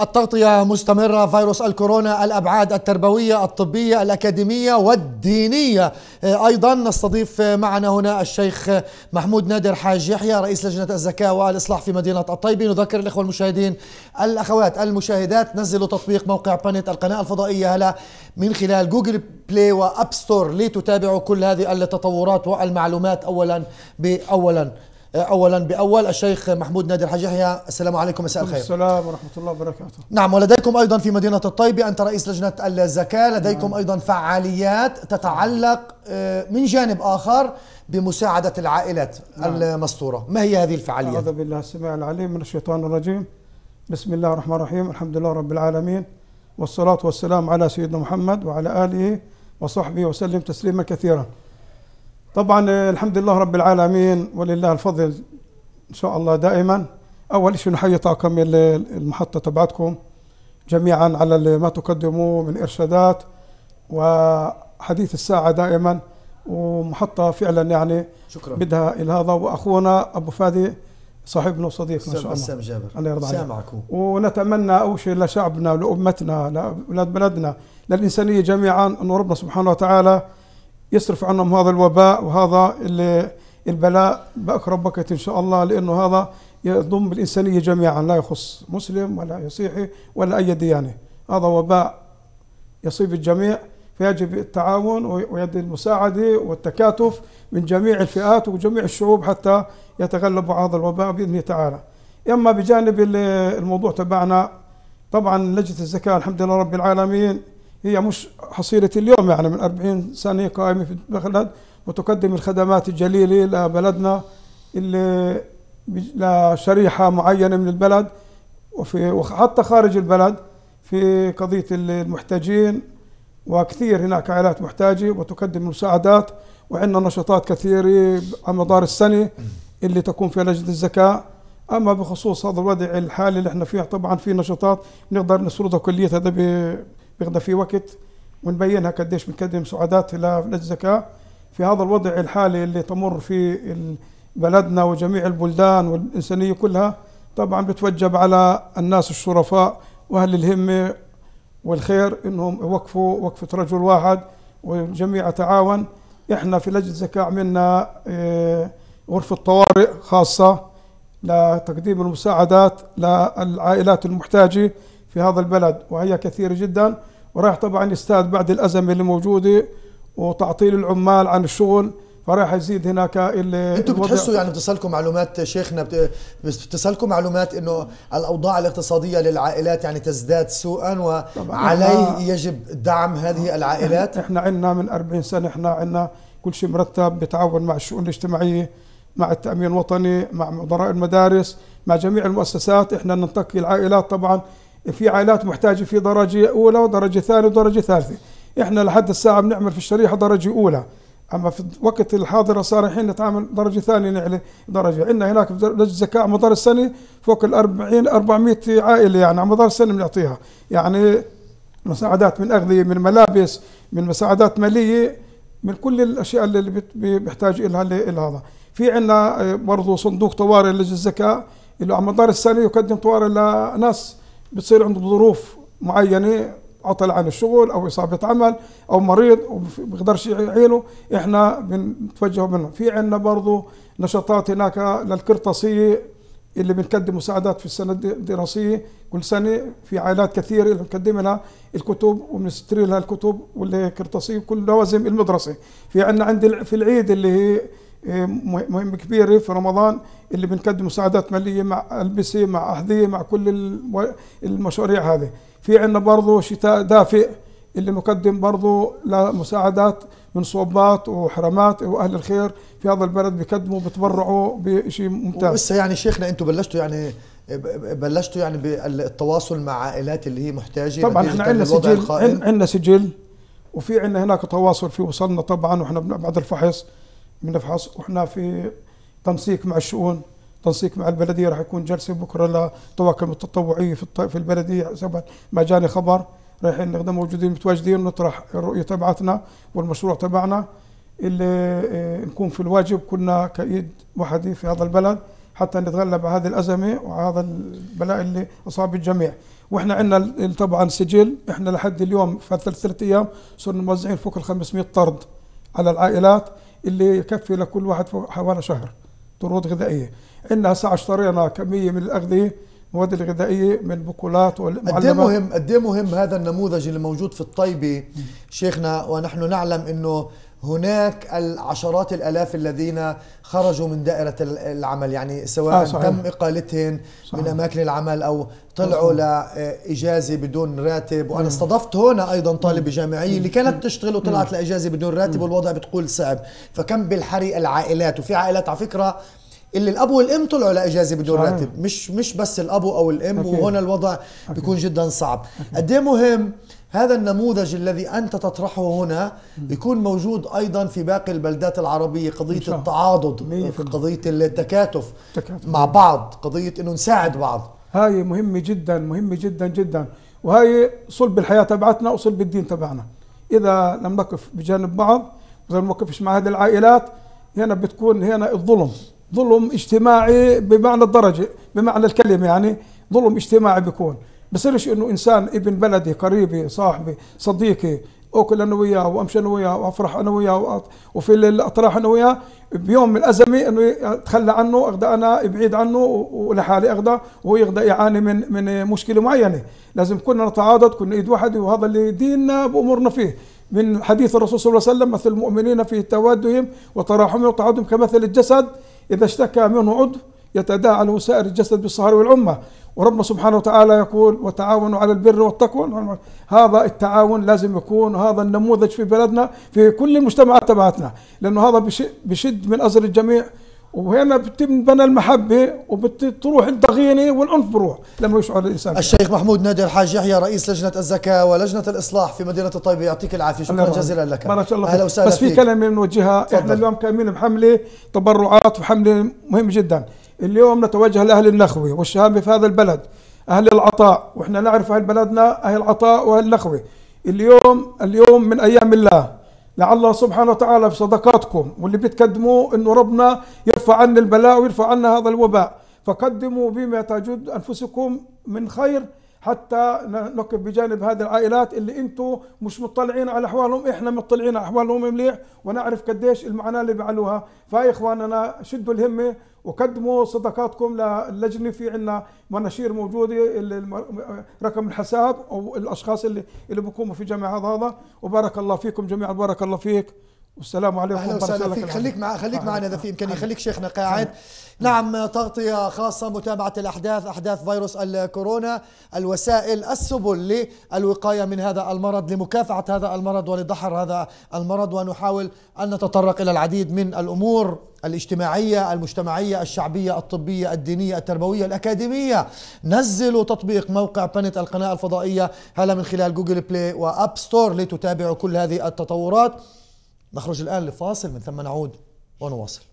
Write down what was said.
التغطية مستمرة فيروس الكورونا الأبعاد التربوية الطبية الأكاديمية والدينية آه، أيضا نستضيف معنا هنا الشيخ محمود نادر حاج يحيى رئيس لجنة الزكاة والإصلاح في مدينة الطيبة نذكر الإخوة المشاهدين الأخوات المشاهدات نزلوا تطبيق موقع بانيت القناة الفضائية هلا من خلال جوجل بلاي وأب ستور لتتابعوا كل هذه التطورات والمعلومات أولا بأولا اولا باول الشيخ محمود نادر حاج يحيى السلام عليكم مساء الخير السلام ورحمه الله وبركاته نعم ولديكم ايضا في مدينه الطيبه انت رئيس لجنه الزكاه لديكم نعم. ايضا فعاليات تتعلق آه، من جانب اخر بمساعده العائلات نعم. المستوره ما هي هذه الفعاليات اعوذ بالله السميع العليم من الشيطان الرجيم بسم الله الرحمن الرحيم الحمد لله رب العالمين والصلاه والسلام على سيدنا محمد وعلى اله وصحبه وسلم تسليما كثيرا طبعا الحمد لله رب العالمين ولله الفضل ان شاء الله دائما اول شيء نحيي طاقم المحطه تبعتكم جميعا على ما تقدموه من ارشادات وحديث الساعه دائما ومحطه فعلا يعني شكرا بدها هذا واخونا ابو فادي صاحبنا وصديقنا ان شاء الله بسام جابر الله يرضى عليك ونتمنى اول شيء لشعبنا لامتنا لاولاد بلدنا للانسانيه جميعا انه ربنا سبحانه وتعالى يصرف عنهم هذا الوباء وهذا البلاء بأكرم بكت إن شاء الله لأنه هذا يضم الإنسانية جميعا لا يخص مسلم ولا مسيحي ولا أي ديانة هذا وباء يصيب الجميع فيجب التعاون ويد المساعدة والتكاتف من جميع الفئات وجميع الشعوب حتى يتغلبوا هذا الوباء بإذن تعالى أما بجانب الموضوع تبعنا طبعا لجنة الزكاة الحمد لله رب العالمين هي مش حصيلة اليوم يعني من 40 سنة قائمة في بغداد وتقدم الخدمات الجليلة لبلدنا اللي لشريحة معينة من البلد وفي وحتى خارج البلد في قضية المحتاجين وكثير هناك عائلات محتاجة وتقدم مساعدات وعندنا نشاطات كثيرة على مدار السنة اللي تكون فيها لجنة الزكاة أما بخصوص هذا الوضع الحالي اللي احنا فيه طبعا في نشاطات نقدر نسردها كلية هذا بياخذها في وقت ونبينها قديش بنقدم سعاداتها للزكاه في هذا الوضع الحالي اللي تمر في بلدنا وجميع البلدان والإنسانية كلها طبعا بتوجب على الناس الشرفاء وأهل الهمة والخير إنهم يوقفوا وقفة رجل واحد والجميع تعاون إحنا في لجنة الزكاة عملنا آه، غرفة طوارئ خاصة لتقديم المساعدات للعائلات المحتاجة في هذا البلد وهي كثيرة جدا وراح طبعا يستاد بعد الأزمة اللي موجودة وتعطيل العمال عن الشغل فراح يزيد هناك انتم بتحسوا يعني بتصلكم معلومات شيخنا بتصلكم معلومات انه الاوضاع الاقتصاديه للعائلات يعني تزداد سوءا وعليه يجب دعم هذه العائلات احنا عندنا من 40 سنه احنا عندنا كل شيء مرتب بتعاون مع الشؤون الاجتماعيه مع التامين الوطني مع مدراء المدارس مع جميع المؤسسات احنا ننتقي العائلات طبعا في عائلات محتاجه في درجه اولى ودرجه ثانيه ودرجه ثالثه احنا لحد الساعه بنعمل في الشريحه درجه اولى اما في الوقت الحاضر صار الحين نتعامل درجه ثانيه نعلى درجه عندنا هناك لجنه الزكاه على مدار السنه فوق ال 40 400 عائله يعني على مدار السنه بنعطيها يعني مساعدات من اغذيه من ملابس من مساعدات ماليه من كل الاشياء اللي بيحتاج لها هذا في عندنا آه، برضه صندوق طوارئ لجنه الزكاه اللي على مدار السنه يقدم طوارئ لناس بتصير عنده ظروف معينه عطل عن الشغل او اصابه عمل او مريض وبيقدرش يعينه احنا بنتوجه منهم في عندنا برضه نشاطات هناك للقرطاسيه اللي بنقدم مساعدات في السنه الدراسيه كل سنه في عائلات كثيره اللي بنقدم لها الكتب وبنشتري لها الكتب والقرطاسيه وكل لوازم المدرسه في عندنا عند في العيد اللي هي إيه، مهم كبيره في رمضان اللي بنقدم مساعدات ماليه مع البسه مع احذيه مع كل المشاريع هذه في عندنا برضه شتاء دافئ اللي نقدم برضه لمساعدات من صوبات وحرامات واهل الخير في هذا البلد بيقدموا بتبرعوا بشيء ممتاز ولسه يعني شيخنا انتم بلشتوا يعني بلشتوا يعني بالتواصل مع عائلات اللي هي محتاجه طبعا احنا عندنا سجل عندنا سجل وفي عندنا هناك تواصل في وصلنا طبعا واحنا بعد الفحص بنفحص واحنا في تنسيق مع الشؤون تنسيق مع البلديه راح يكون جلسه بكره للطواقم التطوعيه في البلديه حسب ما جاني خبر رايحين نقدم موجودين متواجدين نطرح الرؤيه تبعتنا والمشروع تبعنا اللي آه، نكون في الواجب كنا كايد وحده في هذا البلد حتى نتغلب على هذه الازمه وهذا البلاء اللي اصاب الجميع واحنا عندنا طبعا سجل احنا لحد اليوم في ثلاث ايام صرنا موزعين فوق ال 500 طرد على العائلات اللي يكفي لكل واحد حوالي شهر طرود غذائيه عندنا هسه اشترينا كميه من الاغذيه المواد الغذائيه من بقولات والمعلبات قد إيه مهم قد إيه مهم هذا النموذج اللي موجود في الطيبه شيخنا ونحن نعلم انه هناك العشرات الالاف الذين خرجوا من دائره العمل يعني سواء آه صحيح. تم اقالتهم صحيح. من اماكن العمل او طلعوا لاجازه بدون راتب وانا استضفت هنا ايضا طالبه جامعيه اللي كانت تشتغل وطلعت لاجازه بدون راتب والوضع بتقول صعب فكم بالحري العائلات وفي عائلات على فكره اللي الاب والام طلعوا لاجازه بدون صحيح. راتب مش مش بس الاب او الام أكيد. وهنا الوضع أكيد. بيكون جدا صعب قد إيه مهم هذا النموذج الذي انت تطرحه هنا يكون موجود ايضا في باقي البلدات العربيه قضيه التعاضد قضيه التكاتف مع بعض قضيه انه نساعد بعض هاي مهمه جدا مهمه جدا جدا وهي صلب الحياه تبعتنا وصلب الدين تبعنا اذا لم نقف بجانب بعض اذا ما نوقفش مع هذه العائلات هنا بتكون هنا الظلم ظلم اجتماعي بمعنى الدرجه بمعنى الكلمه يعني ظلم اجتماعي بيكون بصيرش انه انسان ابن بلدي قريبي صاحبي صديقي اكل انا وياه وامشي انا وياه وافرح انا وياه وفي الاطراح انا وياه بيوم من الازمه انه اتخلى عنه اغدى انا بعيد عنه ولحالي اغدى وهو يغدى يعاني من من مشكله معينه لازم كنا نتعاضد كنا ايد واحده وهذا اللي ديننا بامورنا فيه من حديث الرسول صلى الله عليه وسلم مثل المؤمنين في توادهم وتراحمهم وتعاضدهم كمثل الجسد اذا اشتكى منه عضو يتداعى له سائر الجسد بالصهر والعمة وربنا سبحانه وتعالى يقول وتعاونوا على البر والتقوى هذا التعاون لازم يكون هذا النموذج في بلدنا في كل المجتمعات تبعتنا لأنه هذا بشد من أزر الجميع وهنا بتنبنى المحبة وبتروح الضغينة والعنف بروح لما يشعر الإنسان الشيخ محمود نادر الحاج يحيى رئيس لجنة الزكاة ولجنة الإصلاح في مدينة الطيبة يعطيك العافية شكرا جزيلا لك بارك الله أهلا وسهلا بس في كلمة بنوجهها إحنا اليوم كاملين بحملة تبرعات وحملة مهمة جدا اليوم نتوجه لأهل النخوة والشهامة في هذا البلد أهل العطاء وإحنا نعرف أهل بلدنا أهل العطاء وأهل النخوة اليوم اليوم من أيام الله لعل الله سبحانه وتعالى في صدقاتكم واللي بتقدموه أنه ربنا يرفع عنا البلاء ويرفع عنا هذا الوباء فقدموا بما تجد أنفسكم من خير حتى نقف بجانب هذه العائلات اللي انتم مش مطلعين على احوالهم احنا مطلعين على احوالهم مليح ونعرف قديش المعاناه اللي بيعانوها اخواننا شدوا الهمه وقدموا صداقاتكم للجنه في عنا مناشير موجوده رقم الحساب او الاشخاص اللي اللي بيقوموا في جمع هذا وبارك الله فيكم جميعا بارك الله فيك والسلام عليكم اهلا وسهلا فيك خليك مع خليك معنا اذا في آه. امكانيه آه. خليك شيخنا آه. قاعد نعم تغطيه خاصه متابعه الاحداث احداث فيروس الكورونا الوسائل السبل للوقايه من هذا المرض لمكافحه هذا المرض ولدحر هذا المرض ونحاول ان نتطرق الى العديد من الامور الاجتماعية المجتمعية الشعبية الطبية الدينية التربوية الأكاديمية نزلوا تطبيق موقع بانت القناة الفضائية هلا من خلال جوجل بلاي وأب ستور لتتابعوا كل هذه التطورات نخرج الآن لفاصل من ثم نعود ونواصل